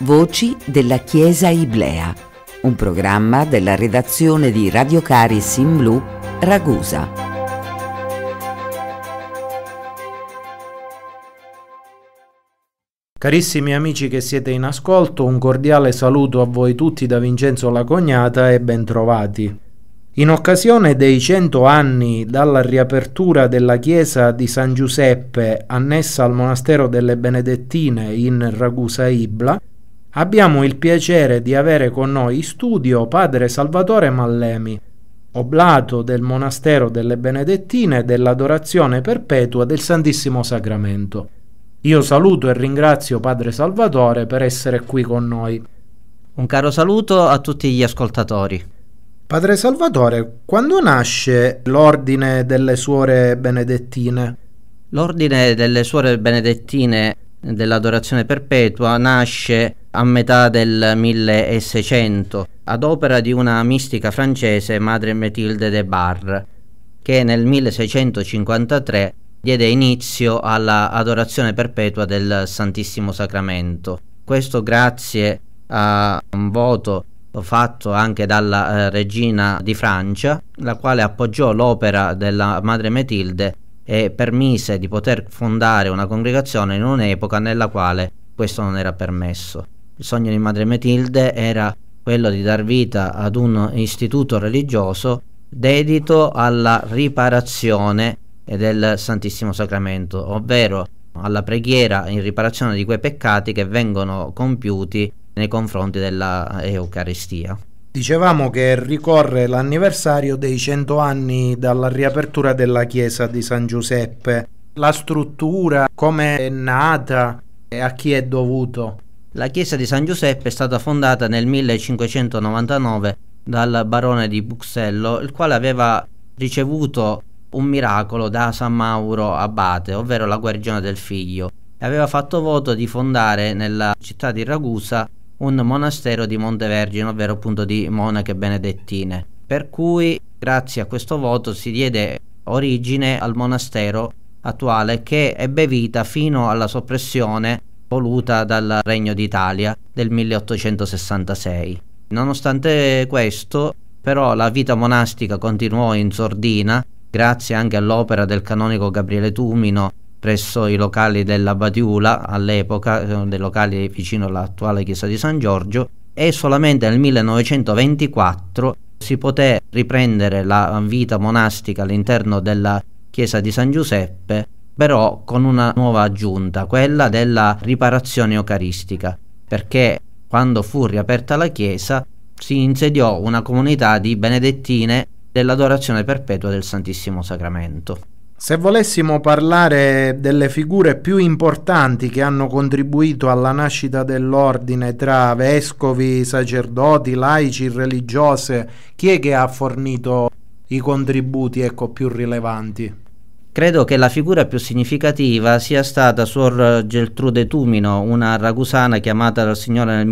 Voci della Chiesa Iblea, un programma della redazione di Radio Caris in Blu, Ragusa. Carissimi amici che siete in ascolto, un cordiale saluto a voi tutti da Vincenzo Lacognata e bentrovati. In occasione dei cento anni dalla riapertura della chiesa di San Giuseppe annessa al monastero delle Benedettine in Ragusa Ibla, abbiamo il piacere di avere con noi in studio padre Salvatore Mallemi, oblato del monastero delle Benedettine dell'adorazione perpetua del Santissimo Sacramento. Io saluto e ringrazio padre Salvatore per essere qui con noi. Un caro saluto a tutti gli ascoltatori. Padre Salvatore, quando nasce l'ordine delle suore benedettine? L'ordine delle suore benedettine dell'adorazione perpetua nasce a metà del 1600 ad opera di una mistica francese, Madre Mathilde de Barre, che nel 1653 diede inizio alla adorazione perpetua del Santissimo Sacramento. Questo grazie a un voto fatto anche dalla eh, regina di Francia, la quale appoggiò l'opera della madre Matilde e permise di poter fondare una congregazione in un'epoca nella quale questo non era permesso. Il sogno di madre Matilde era quello di dar vita ad un istituto religioso dedito alla riparazione del Santissimo Sacramento, ovvero alla preghiera in riparazione di quei peccati che vengono compiuti nei confronti della Dicevamo che ricorre l'anniversario dei 100 anni dalla riapertura della chiesa di San Giuseppe. La struttura, come è nata e a chi è dovuto? La chiesa di San Giuseppe è stata fondata nel 1599 dal barone di Buxello, il quale aveva ricevuto un miracolo da San Mauro Abate, ovvero la guarigione del figlio, e aveva fatto voto di fondare nella città di Ragusa un monastero di Montevergine, ovvero appunto di monache benedettine. Per cui, grazie a questo voto, si diede origine al monastero attuale che ebbe vita fino alla soppressione voluta dal Regno d'Italia del 1866. Nonostante questo, però, la vita monastica continuò in sordina grazie anche all'opera del canonico Gabriele Tumino presso i locali della Batiula, all'epoca eh, dei locali vicino all'attuale chiesa di San Giorgio, e solamente nel 1924 si poté riprendere la vita monastica all'interno della chiesa di San Giuseppe, però con una nuova aggiunta, quella della riparazione eucaristica, perché quando fu riaperta la chiesa si insediò una comunità di benedettine dell'adorazione perpetua del Santissimo Sacramento. Se volessimo parlare delle figure più importanti che hanno contribuito alla nascita dell'ordine tra vescovi, sacerdoti, laici, religiose, chi è che ha fornito i contributi ecco, più rilevanti? Credo che la figura più significativa sia stata Suor Geltrude Tumino, una ragusana chiamata dal Signore nel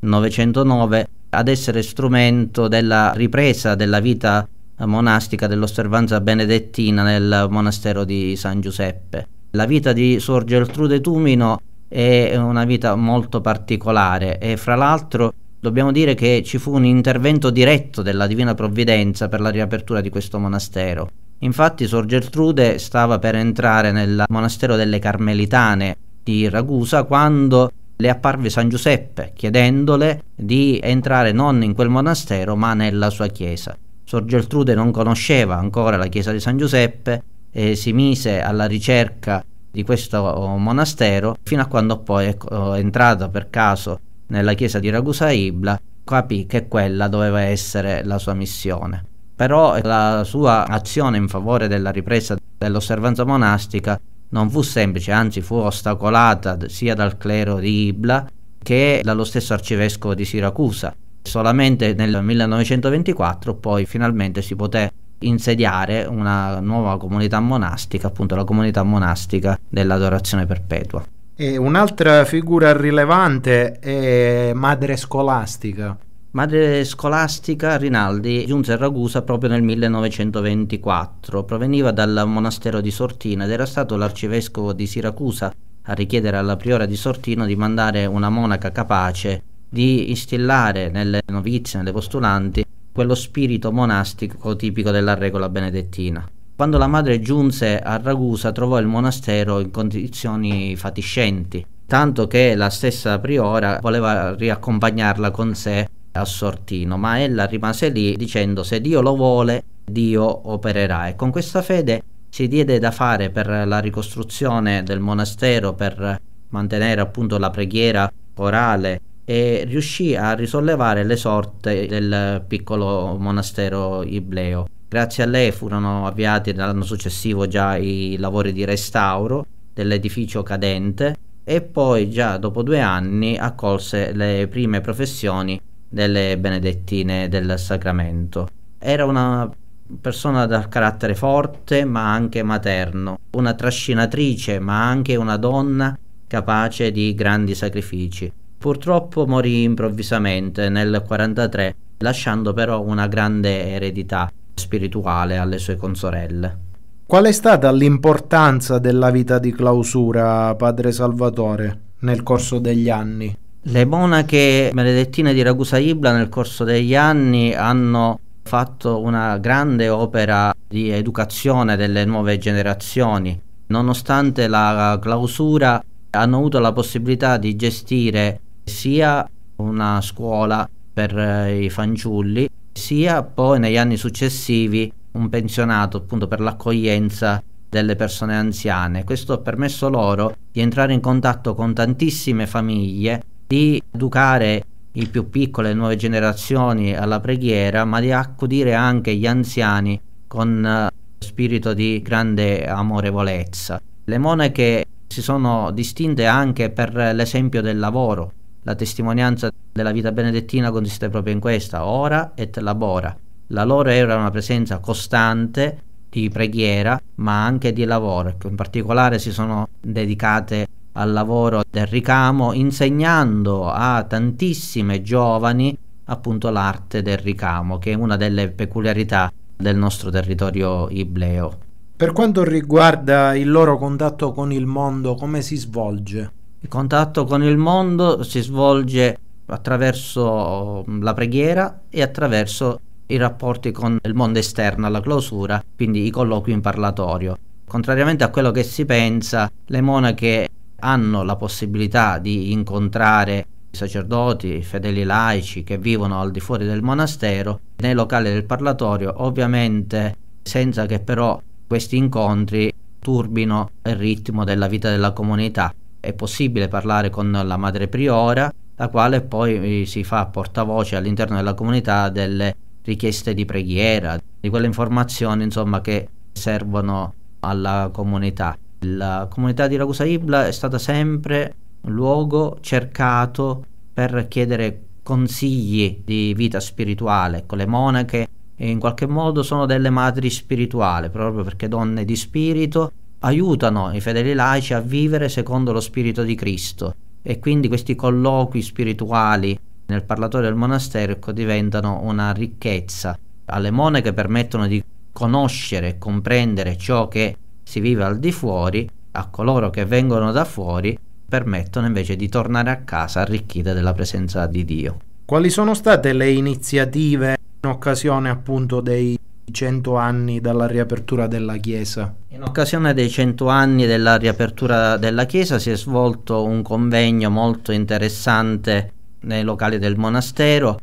1909 ad essere strumento della ripresa della vita monastica dell'osservanza benedettina nel monastero di San Giuseppe. La vita di Suor Geltrude Tumino è una vita molto particolare e fra l'altro dobbiamo dire che ci fu un intervento diretto della Divina Provvidenza per la riapertura di questo monastero. Infatti Sor Gertrude stava per entrare nel monastero delle Carmelitane di Ragusa quando le apparve San Giuseppe chiedendole di entrare non in quel monastero ma nella sua chiesa. Sor Geltrude non conosceva ancora la chiesa di San Giuseppe e si mise alla ricerca di questo oh, monastero fino a quando poi ecco, oh, è entrata per caso nella chiesa di Ragusa Ibla capì che quella doveva essere la sua missione. Però la sua azione in favore della ripresa dell'osservanza monastica non fu semplice, anzi fu ostacolata sia dal clero di Ibla che dallo stesso arcivescovo di Siracusa, Solamente nel 1924 poi finalmente si poté insediare una nuova comunità monastica, appunto la comunità monastica dell'adorazione perpetua. E un'altra figura rilevante è Madre Scolastica. Madre Scolastica Rinaldi giunse a Ragusa proprio nel 1924, proveniva dal monastero di Sortina ed era stato l'arcivescovo di Siracusa a richiedere alla priora di Sortino di mandare una monaca capace di instillare nelle novizie, nelle postulanti, quello spirito monastico tipico della regola benedettina. Quando la madre giunse a Ragusa trovò il monastero in condizioni fatiscenti, tanto che la stessa priora voleva riaccompagnarla con sé a Sortino, ma ella rimase lì dicendo se Dio lo vuole, Dio opererà. E con questa fede si diede da fare per la ricostruzione del monastero, per mantenere appunto la preghiera orale e riuscì a risollevare le sorte del piccolo monastero ibleo. Grazie a lei furono avviati l'anno successivo già i lavori di restauro dell'edificio cadente e poi già dopo due anni accolse le prime professioni delle benedettine del sacramento. Era una persona dal carattere forte ma anche materno, una trascinatrice ma anche una donna capace di grandi sacrifici. Purtroppo morì improvvisamente nel 1943, lasciando però una grande eredità spirituale alle sue consorelle. Qual è stata l'importanza della vita di clausura, padre Salvatore, nel corso degli anni? Le monache benedettine di Ragusa Ibla nel corso degli anni hanno fatto una grande opera di educazione delle nuove generazioni. Nonostante la clausura hanno avuto la possibilità di gestire sia una scuola per eh, i fanciulli, sia poi negli anni successivi un pensionato appunto per l'accoglienza delle persone anziane. Questo ha permesso loro di entrare in contatto con tantissime famiglie, di educare i più piccoli le nuove generazioni alla preghiera, ma di accudire anche gli anziani con eh, spirito di grande amorevolezza. Le monache si sono distinte anche per l'esempio del lavoro, la testimonianza della vita benedettina consiste proprio in questa, ora et labora. La loro era una presenza costante di preghiera, ma anche di lavoro. In particolare si sono dedicate al lavoro del ricamo, insegnando a tantissime giovani appunto l'arte del ricamo, che è una delle peculiarità del nostro territorio ibleo. Per quanto riguarda il loro contatto con il mondo, come si svolge? Il contatto con il mondo si svolge attraverso mm, la preghiera e attraverso i rapporti con il mondo esterno alla clausura, quindi i colloqui in parlatorio. Contrariamente a quello che si pensa, le monache hanno la possibilità di incontrare i sacerdoti, i fedeli laici che vivono al di fuori del monastero, nei locali del parlatorio, ovviamente senza che però questi incontri turbino il ritmo della vita della comunità è possibile parlare con la madre priora, la quale poi eh, si fa portavoce all'interno della comunità delle richieste di preghiera, di quelle informazioni insomma che servono alla comunità. La comunità di Ragusa Ibla è stata sempre un luogo cercato per chiedere consigli di vita spirituale, con ecco, le monache eh, in qualche modo sono delle madri spirituali, proprio perché donne di spirito aiutano i fedeli laici a vivere secondo lo spirito di Cristo e quindi questi colloqui spirituali nel parlatorio del monastero ecco, diventano una ricchezza. Alle monache permettono di conoscere e comprendere ciò che si vive al di fuori, a coloro che vengono da fuori permettono invece di tornare a casa arricchite della presenza di Dio. Quali sono state le iniziative in occasione appunto dei 100 anni dalla riapertura della Chiesa. In occasione dei 100 anni della riapertura della Chiesa si è svolto un convegno molto interessante nei locali del monastero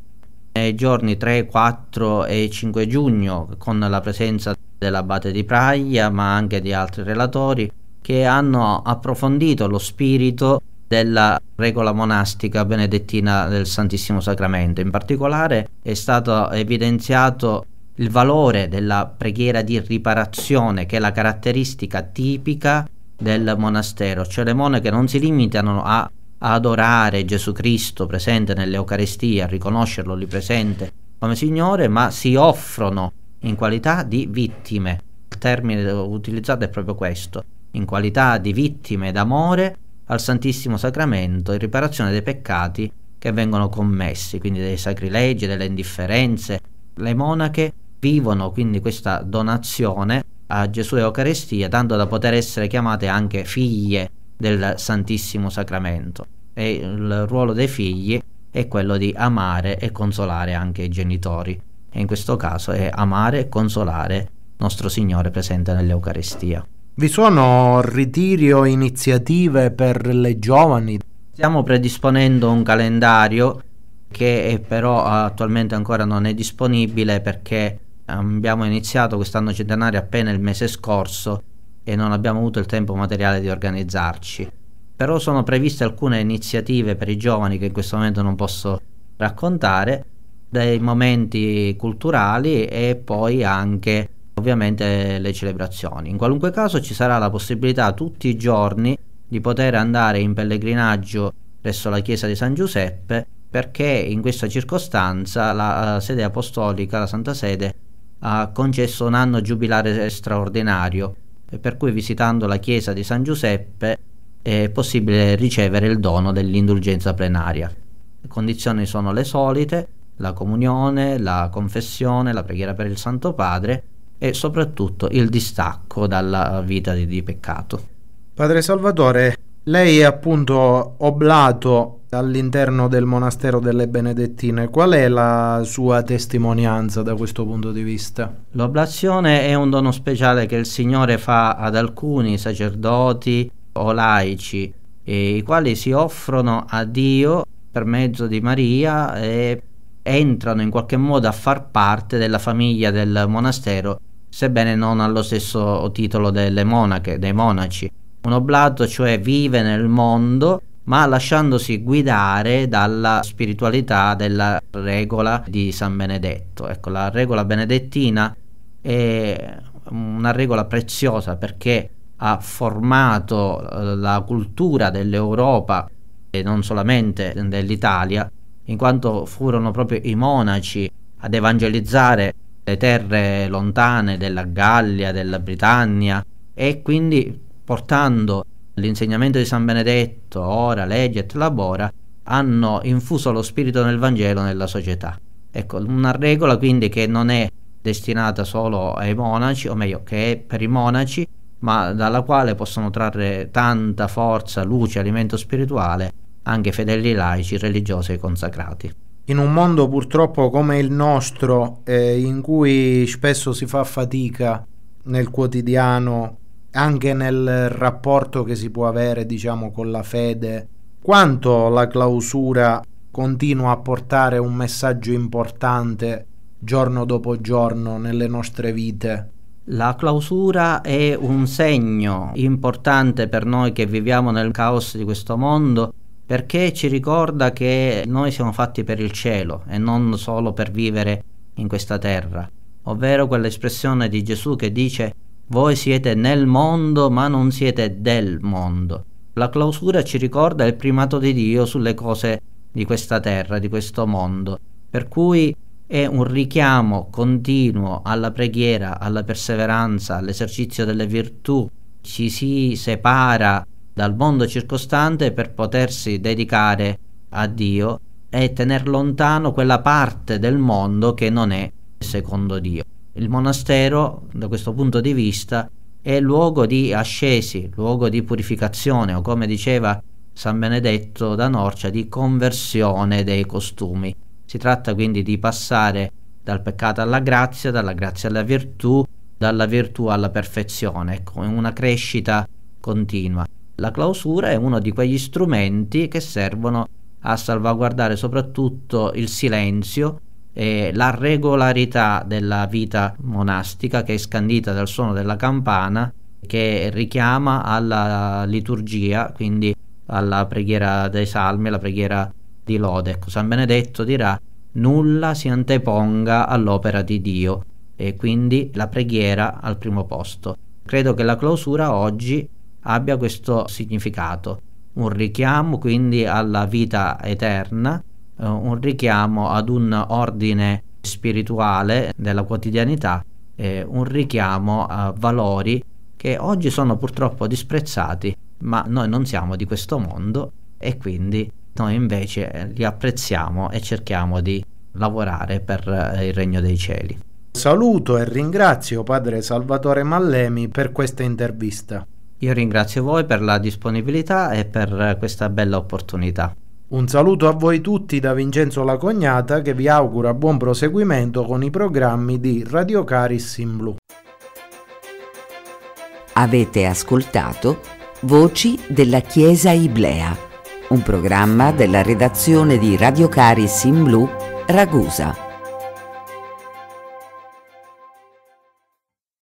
nei giorni 3, 4 e 5 giugno con la presenza dell'abate di Praia ma anche di altri relatori che hanno approfondito lo spirito della regola monastica benedettina del Santissimo Sacramento. In particolare è stato evidenziato il valore della preghiera di riparazione che è la caratteristica tipica del monastero, cioè le monache non si limitano a adorare Gesù Cristo presente nell'Eucaristia, a riconoscerlo lì presente come Signore, ma si offrono in qualità di vittime. Il termine utilizzato è proprio questo, in qualità di vittime d'amore al Santissimo Sacramento in riparazione dei peccati che vengono commessi, quindi dei sacrilegi, delle indifferenze. Le monache vivono quindi questa donazione a Gesù e Eucaristia, tanto da poter essere chiamate anche figlie del Santissimo Sacramento. E il ruolo dei figli è quello di amare e consolare anche i genitori. E in questo caso è amare e consolare nostro Signore presente nell'Eucaristia. Vi sono ritiri o iniziative per le giovani? Stiamo predisponendo un calendario che però attualmente ancora non è disponibile perché abbiamo iniziato quest'anno centenario appena il mese scorso e non abbiamo avuto il tempo materiale di organizzarci. Però sono previste alcune iniziative per i giovani che in questo momento non posso raccontare, dei momenti culturali e poi anche ovviamente le celebrazioni. In qualunque caso ci sarà la possibilità tutti i giorni di poter andare in pellegrinaggio presso la chiesa di San Giuseppe perché in questa circostanza la eh, sede apostolica, la Santa Sede, ha concesso un anno giubilare straordinario, per cui visitando la chiesa di San Giuseppe è possibile ricevere il dono dell'indulgenza plenaria. Le condizioni sono le solite, la comunione, la confessione, la preghiera per il Santo Padre e soprattutto il distacco dalla vita di, di peccato. Padre Salvatore, lei è appunto oblato all'interno del monastero delle Benedettine. Qual è la sua testimonianza da questo punto di vista? L'oblazione è un dono speciale che il Signore fa ad alcuni sacerdoti o laici, i quali si offrono a Dio per mezzo di Maria e entrano in qualche modo a far parte della famiglia del monastero, sebbene non allo stesso titolo delle monache, dei monaci. Un oblato cioè vive nel mondo ma lasciandosi guidare dalla spiritualità della regola di San Benedetto. Ecco, la regola benedettina è una regola preziosa perché ha formato eh, la cultura dell'Europa e non solamente dell'Italia, in quanto furono proprio i monaci ad evangelizzare le terre lontane della Gallia, della Britannia e quindi portando l'insegnamento di San Benedetto, ora, legge et labora, hanno infuso lo spirito nel Vangelo nella società. Ecco, una regola quindi che non è destinata solo ai monaci, o meglio, che è per i monaci, ma dalla quale possono trarre tanta forza, luce, alimento spirituale anche fedeli laici, religiosi e consacrati. In un mondo purtroppo come il nostro, eh, in cui spesso si fa fatica nel quotidiano anche nel rapporto che si può avere diciamo con la fede quanto la clausura continua a portare un messaggio importante giorno dopo giorno nelle nostre vite la clausura è un segno importante per noi che viviamo nel caos di questo mondo perché ci ricorda che noi siamo fatti per il cielo e non solo per vivere in questa terra, ovvero quell'espressione di Gesù che dice voi siete nel mondo ma non siete del mondo. La clausura ci ricorda il primato di Dio sulle cose di questa terra, di questo mondo, per cui è un richiamo continuo alla preghiera, alla perseveranza, all'esercizio delle virtù. Ci si separa dal mondo circostante per potersi dedicare a Dio e tenere lontano quella parte del mondo che non è secondo Dio. Il monastero, da questo punto di vista, è luogo di ascesi, luogo di purificazione o come diceva San Benedetto da Norcia, di conversione dei costumi. Si tratta quindi di passare dal peccato alla grazia, dalla grazia alla virtù, dalla virtù alla perfezione, come ecco, una crescita continua. La clausura è uno di quegli strumenti che servono a salvaguardare soprattutto il silenzio eh, la regolarità della vita monastica che è scandita dal suono della campana che richiama alla liturgia, quindi alla preghiera dei salmi, alla preghiera di lode. Ecco, San Benedetto dirà nulla si anteponga all'opera di Dio e quindi la preghiera al primo posto. Credo che la clausura oggi abbia questo significato, un richiamo quindi alla vita eterna eh, un richiamo ad un ordine spirituale della quotidianità, eh, un richiamo a valori che oggi sono purtroppo disprezzati, ma noi non siamo di questo mondo e quindi noi invece li apprezziamo e cerchiamo di lavorare per eh, il regno dei cieli. Saluto e ringrazio padre Salvatore Mallemi per questa intervista. Io ringrazio voi per la disponibilità e per questa bella opportunità. Un saluto a voi tutti da Vincenzo Lacognata che vi augura buon proseguimento con i programmi di Radio Caris in Blu. Avete ascoltato Voci della Chiesa Iblea, un programma della redazione di Radio Caris in Blu, Ragusa.